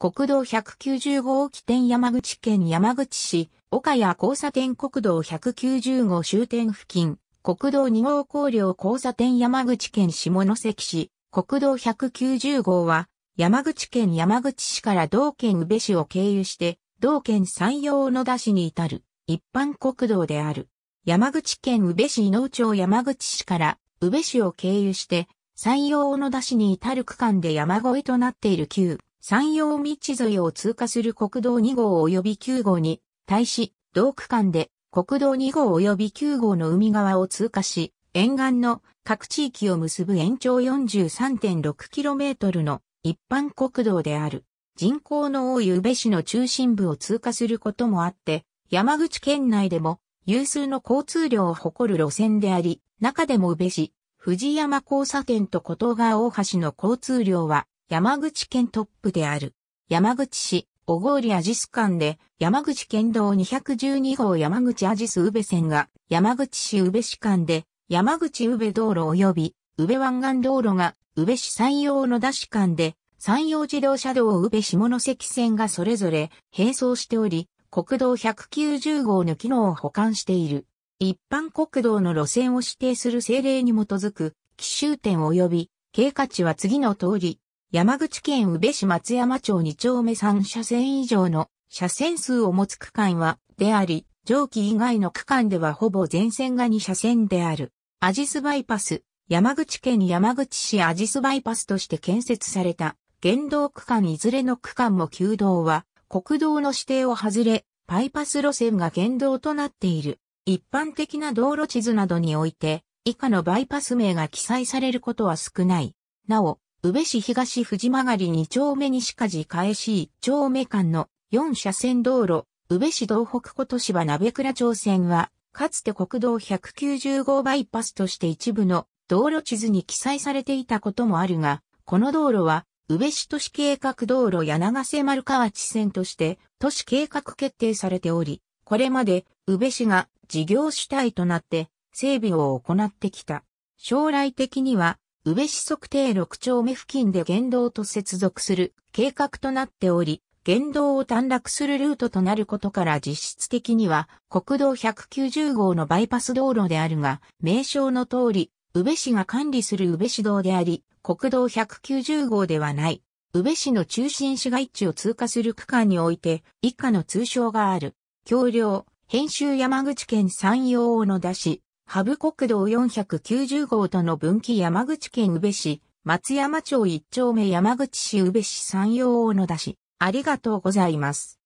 国道190号起点山口県山口市、岡谷交差点国道190号終点付近、国道2号高梁交差点山口県下関市、国道190号は、山口県山口市から道県宇部市を経由して、道県山陽小野田市に至る、一般国道である。山口県宇部市伊能町山口市から宇部市を経由して、山陽小野田市に至る区間で山越えとなっている旧山陽道沿いを通過する国道2号及び9号に、対し、同区間で国道2号及び9号の海側を通過し、沿岸の各地域を結ぶ延長 43.6km の一般国道である。人口の多い宇部市の中心部を通過することもあって、山口県内でも有数の交通量を誇る路線であり、中でも宇部市、藤山交差点と琴川大橋の交通量は山口県トップである。山口市、小郡アジス間で、山口県道212号山口アジス宇部線が、山口市宇部市間で、山口宇部道路及び、宇部湾岸道路が、宇部市山陽の田市間で、山陽自動車道宇部下関線がそれぞれ並走しており、国道190号の機能を保管している。一般国道の路線を指定する政令に基づく、奇襲点及び、経過値は次の通り、山口県宇部市松山町2丁目3車線以上の車線数を持つ区間は、であり、上記以外の区間ではほぼ全線が2車線である。アジスバイパス、山口県山口市アジスバイパスとして建設された、原動区間いずれの区間も旧道は、国道の指定を外れ、バイパス路線が原動となっている。一般的な道路地図などにおいて、以下のバイパス名が記載されることは少ない。なお、宇部市東藤曲り2丁目西梶返し1丁目間の4車線道路、宇部市道北小都市鍋倉町線は、かつて国道190号バイパスとして一部の道路地図に記載されていたこともあるが、この道路は、宇部市都市計画道路や長瀬丸川地線として都市計画決定されており、これまで宇部市が事業主体となって整備を行ってきた。将来的には宇部市測定6丁目付近で原道と接続する計画となっており、原道を短絡するルートとなることから実質的には国道190号のバイパス道路であるが、名称の通り、宇部市が管理する宇部市道であり、国道190号ではない。宇部市の中心市街地を通過する区間において、以下の通称がある。橋梁、編集山口県山陽小野田市、ハブ国道490号との分岐山口県宇部市、松山町一丁目山口市宇部市山陽大野田市。ありがとうございます。